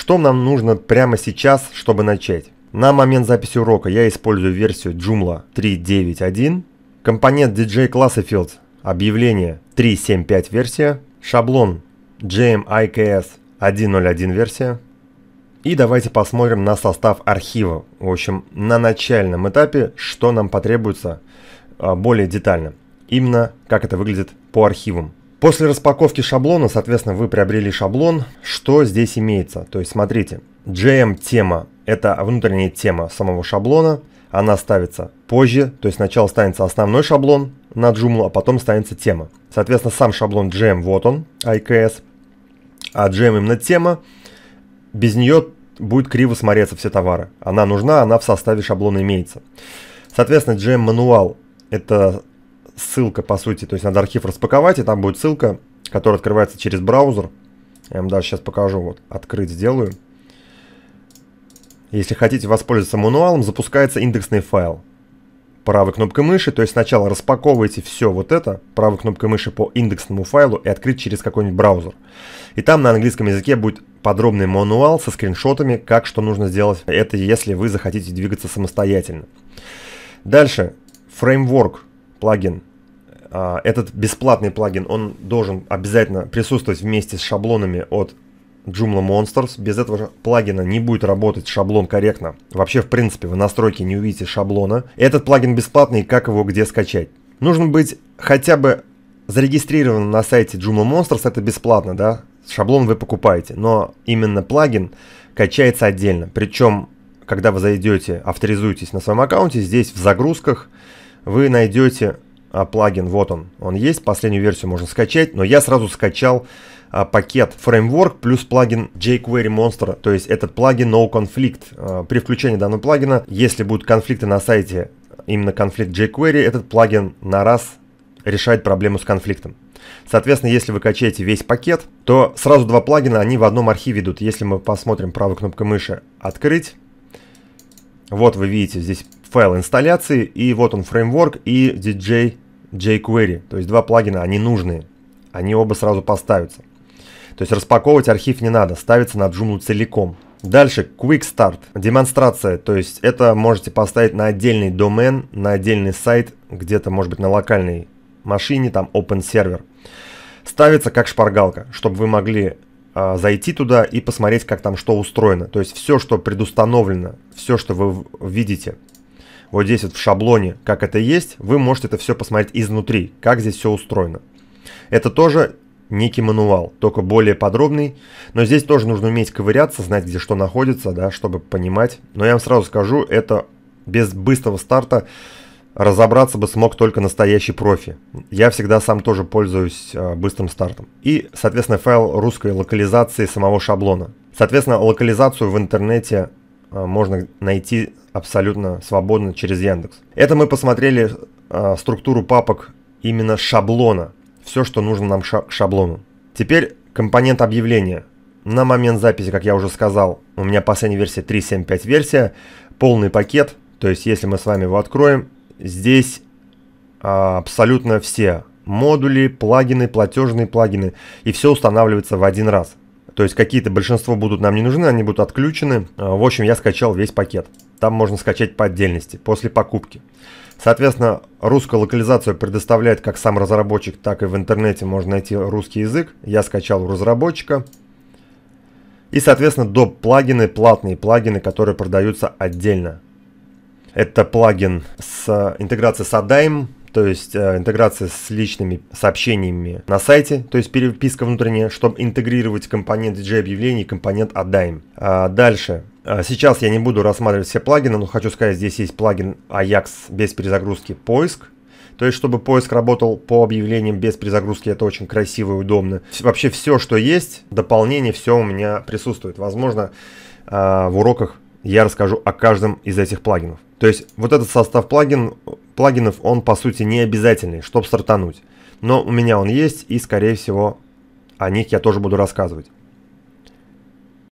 Что нам нужно прямо сейчас, чтобы начать? На момент записи урока я использую версию Joomla 3.9.1, компонент DJ Classifield, объявление 3.7.5 версия, шаблон JMIKS 1.0.1 версия. И давайте посмотрим на состав архива. В общем, на начальном этапе, что нам потребуется а, более детально. Именно как это выглядит по архивам. После распаковки шаблона, соответственно, вы приобрели шаблон. Что здесь имеется? То есть, смотрите, JM-тема – это внутренняя тема самого шаблона. Она ставится позже, то есть сначала станется основной шаблон на Joomla, а потом станется тема. Соответственно, сам шаблон JM, вот он, IKS, а JM именно тема, без нее будет криво смотреться все товары. Она нужна, она в составе шаблона имеется. Соответственно, JM-мануал – это ссылка, по сути, то есть надо архив распаковать, и там будет ссылка, которая открывается через браузер. Я вам даже сейчас покажу, вот, открыть сделаю. Если хотите воспользоваться мануалом, запускается индексный файл. Правой кнопкой мыши, то есть сначала распаковываете все вот это, правой кнопкой мыши по индексному файлу и открыть через какой-нибудь браузер. И там на английском языке будет подробный мануал со скриншотами, как что нужно сделать. Это если вы захотите двигаться самостоятельно. Дальше, фреймворк плагин. А, этот бесплатный плагин, он должен обязательно присутствовать вместе с шаблонами от Joomla Monsters. Без этого плагина не будет работать шаблон корректно. Вообще, в принципе, вы настройки не увидите шаблона. Этот плагин бесплатный, как его где скачать? Нужно быть хотя бы зарегистрированным на сайте Joomla Monsters, это бесплатно, да? Шаблон вы покупаете, но именно плагин качается отдельно. Причем, когда вы зайдете, авторизуетесь на своем аккаунте, здесь в загрузках вы найдете а, плагин, вот он, он есть, последнюю версию можно скачать, но я сразу скачал а, пакет Framework плюс плагин jQuery Monster, то есть этот плагин No Conflict. А, при включении данного плагина, если будут конфликты на сайте, именно конфликт jQuery, этот плагин на раз решает проблему с конфликтом. Соответственно, если вы качаете весь пакет, то сразу два плагина, они в одном архиве идут. Если мы посмотрим правой кнопкой мыши «Открыть», вот вы видите здесь файл инсталляции, и вот он фреймворк и DJ jQuery. То есть два плагина, они нужные. Они оба сразу поставятся. То есть распаковывать архив не надо, ставится на Joomla целиком. Дальше Quick Start, демонстрация, то есть это можете поставить на отдельный домен, на отдельный сайт, где-то может быть на локальной машине, там Open Server. Ставится как шпаргалка, чтобы вы могли э, зайти туда и посмотреть, как там что устроено. То есть все, что предустановлено, все, что вы видите, вот здесь вот в шаблоне, как это есть, вы можете это все посмотреть изнутри, как здесь все устроено. Это тоже некий мануал, только более подробный, но здесь тоже нужно уметь ковыряться, знать, где что находится, да, чтобы понимать. Но я вам сразу скажу, это без быстрого старта разобраться бы смог только настоящий профи. Я всегда сам тоже пользуюсь а, быстрым стартом. И, соответственно, файл русской локализации самого шаблона. Соответственно, локализацию в интернете Э, можно найти абсолютно свободно через Яндекс. Это мы посмотрели э, структуру папок именно шаблона. Все, что нужно нам ша к шаблону. Теперь компонент объявления. На момент записи, как я уже сказал, у меня последняя версия 3.7.5 версия, полный пакет. То есть, если мы с вами его откроем, здесь э, абсолютно все модули, плагины, платежные плагины, и все устанавливается в один раз. То есть какие-то большинство будут нам не нужны, они будут отключены. А, в общем, я скачал весь пакет. Там можно скачать по отдельности, после покупки. Соответственно, русскую локализацию предоставляет как сам разработчик, так и в интернете можно найти русский язык. Я скачал у разработчика. И, соответственно, доп. плагины, платные плагины, которые продаются отдельно. Это плагин с э, интеграцией с ADAIM, то есть э, интеграция с личными сообщениями на сайте, то есть переписка внутренняя, чтобы интегрировать компонент DJ-объявлений и компонент отдаем. А, дальше. А, сейчас я не буду рассматривать все плагины, но хочу сказать, здесь есть плагин Ajax без перезагрузки поиск. То есть, чтобы поиск работал по объявлениям без перезагрузки, это очень красиво и удобно. Вообще все, что есть, дополнение, все у меня присутствует. Возможно, а, в уроках я расскажу о каждом из этих плагинов. То есть вот этот состав плагин, плагинов, он по сути не обязательный, чтобы стартануть. Но у меня он есть и скорее всего о них я тоже буду рассказывать.